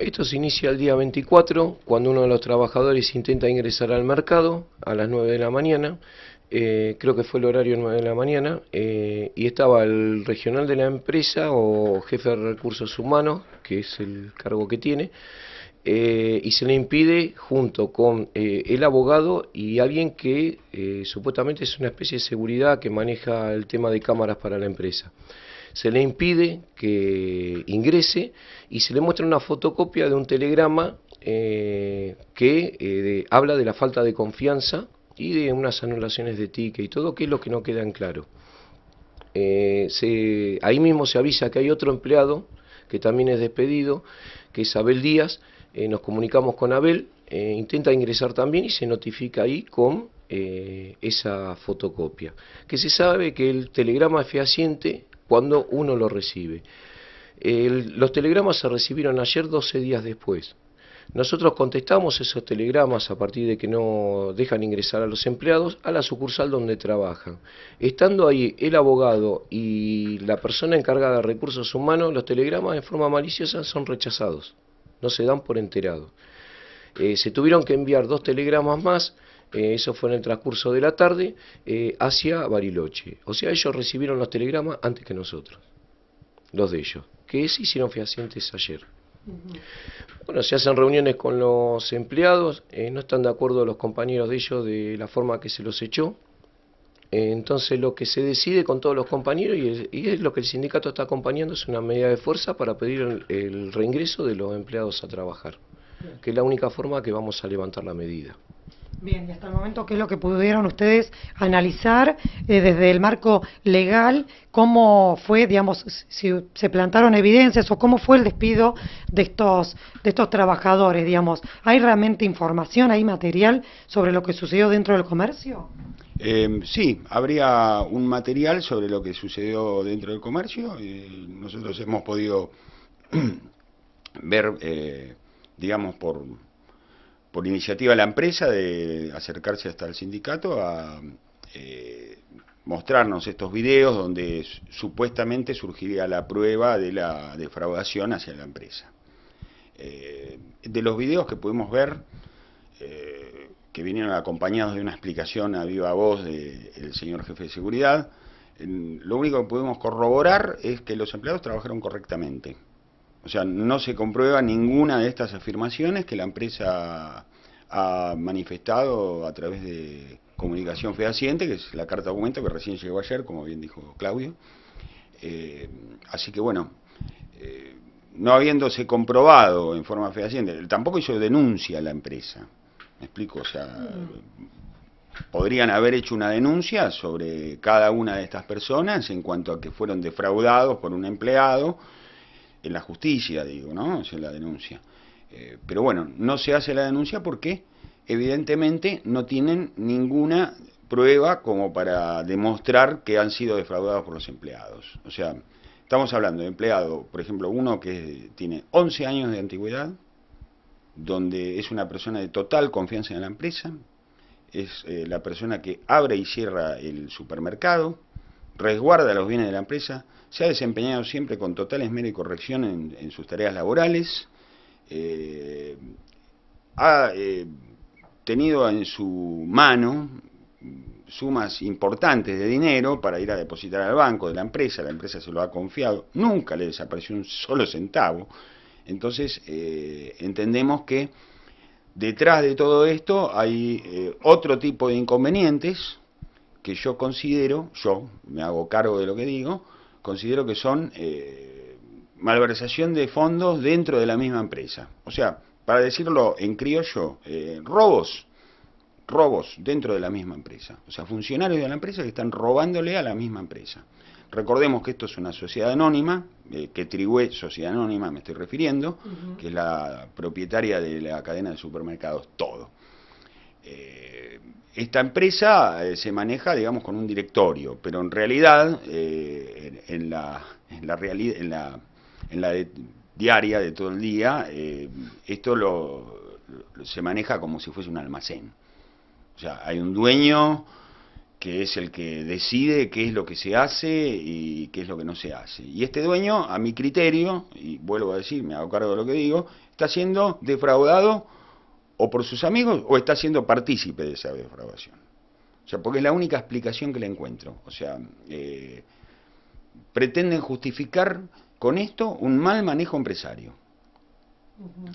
Esto se inicia el día 24, cuando uno de los trabajadores intenta ingresar al mercado a las 9 de la mañana, eh, creo que fue el horario 9 de la mañana, eh, y estaba el regional de la empresa o jefe de recursos humanos, que es el cargo que tiene, eh, y se le impide junto con el abogado y alguien que supuestamente es una especie de seguridad que maneja el tema de cámaras para la empresa se le impide que ingrese y se le muestra una fotocopia de un telegrama eh, que eh, habla de la falta de confianza y de unas anulaciones de ticket y todo, que es lo que no queda en claro. Eh, ahí mismo se avisa que hay otro empleado que también es despedido, que es Abel Díaz, nos comunicamos con Abel, intenta ingresar también y se notifica ahí con esa fotocopia, que se sabe que el telegrama fehaciente cuando uno lo recibe. los telegramas se recibieron ayer 12 días después. Nosotros contestamos esos telegramas a partir de que no dejan ingresar a los empleados a la sucursal donde trabajan. Estando ahí el abogado y la persona encargada de recursos humanos, los telegramas en forma maliciosa son rechazados, no se dan por enterado eh, se tuvieron que enviar dos telegramas más eh, eso fue en el transcurso de la tarde, eh, hacia Bariloche. O sea, ellos recibieron los telegramas antes que nosotros, los de ellos, que se hicieron fehacientes ayer. Bueno, se hacen reuniones con los empleados, eh, no están de acuerdo los compañeros de ellos de la forma que se los echó. Entonces lo que se decide con todos los compañeros y, es, lo que el sindicato está acompañando es una medida de fuerza para pedir el reingreso de los empleados a trabajar, que es la única forma que vamos a levantar la medida. Bien, y hasta el momento, ¿qué es lo que pudieron ustedes analizar eh, desde el marco legal? ¿Cómo fue, digamos, si se plantaron evidencias o cómo fue el despido de estos, de estos trabajadores, digamos? ¿Hay realmente información, hay material sobre lo que sucedió dentro del comercio? Em, sí, habría un material sobre lo que sucedió dentro del comercio. y eh, nosotros hemos podido ver, eh, digamos, por por iniciativa de la empresa de acercarse hasta el sindicato a eh, mostrarnos estos videos donde supuestamente surgiría la prueba de la defraudación hacia la empresa. Eh, de los videos que pudimos ver, eh, que vinieron acompañados de una explicación a viva voz del señor jefe de seguridad, lo único que pudimos corroborar es que los empleados trabajaron correctamente. O sea, no se comprueba ninguna de estas afirmaciones que la empresa ha manifestado a través de comunicación fehaciente, que es la carta de documento que recién llegó ayer, como bien dijo Claudio. Eh, así que bueno, eh, no habiéndose comprobado en forma fehaciente, tampoco hizo denuncia la empresa. ¿Me explico? O sea, podrían haber hecho una denuncia sobre cada una de estas personas en cuanto a que fueron defraudados por un empleado en la justicia, digo, ¿no? en la denuncia. Eh, pero bueno, no se hace la denuncia porque evidentemente no tienen ninguna prueba como para demostrar que han sido defraudados por los empleados. O sea, estamos hablando de empleado, por ejemplo, uno que tiene 11 años de antigüedad, donde es una persona de total confianza en la empresa, es eh, la persona que abre y cierra el supermercado, resguarda los bienes de la empresa, se ha desempeñado siempre con total esmero y corrección en, sus tareas laborales, eh, ha eh, tenido en su mano sumas importantes de dinero para ir a depositar al banco de la empresa, la empresa se lo ha confiado, nunca le desapareció un solo centavo, entonces eh, entendemos que detrás de todo esto hay otro tipo de inconvenientes, que yo considero, yo me hago cargo de lo que digo, considero que son eh, malversación de fondos dentro de la misma empresa. O sea, para decirlo en criollo, eh, robos, robos dentro de la misma empresa. O sea, funcionarios de la empresa que están robándole a la misma empresa. Recordemos que esto es una sociedad anónima, eh, que Trigüe, sociedad anónima me estoy refiriendo, que es la propietaria de la cadena de supermercados Todo. Eh, esta empresa eh, se maneja, digamos, con un directorio, pero en realidad, eh, en, la, en la, diaria de todo el día, esto se maneja como si fuese un almacén. O sea, hay un dueño que es el que decide qué es lo que se hace y qué es lo que no se hace. Y este dueño, a mi criterio, y vuelvo a decir, me hago cargo de lo que digo, está siendo defraudado o por sus amigos o está siendo partícipe de esa defraudación. O sea, porque es la única explicación que le encuentro. O sea, eh, pretenden justificar con esto un mal manejo empresario.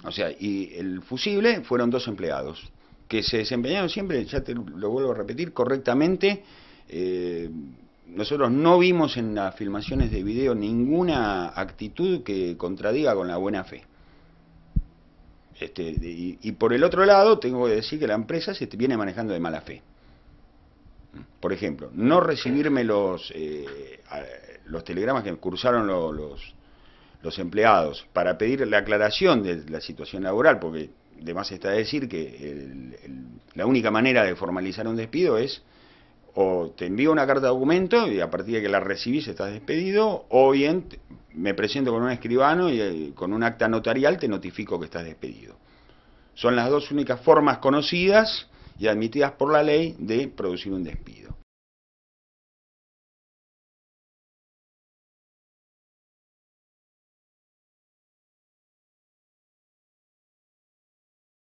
O sea, y el fusible fueron dos empleados que se desempeñaron siempre, ya te lo vuelvo a repetir, correctamente. Eh, nosotros no vimos en las filmaciones de video ninguna actitud que contradiga con la buena fe. Este, y, por el otro lado, tengo que decir que la empresa se viene manejando de mala fe. Por ejemplo, no recibirme los, eh, los telegramas que cursaron los, los, empleados para pedir la aclaración de la situación laboral, porque además está decir que la única manera de formalizar un despido es o te envío una carta de documento y a partir de que la recibís estás despedido, o bien me presento con un escribano y eh, con un acta notarial te notifico que estás despedido. Son las dos únicas formas conocidas y admitidas por la ley de producir un despido.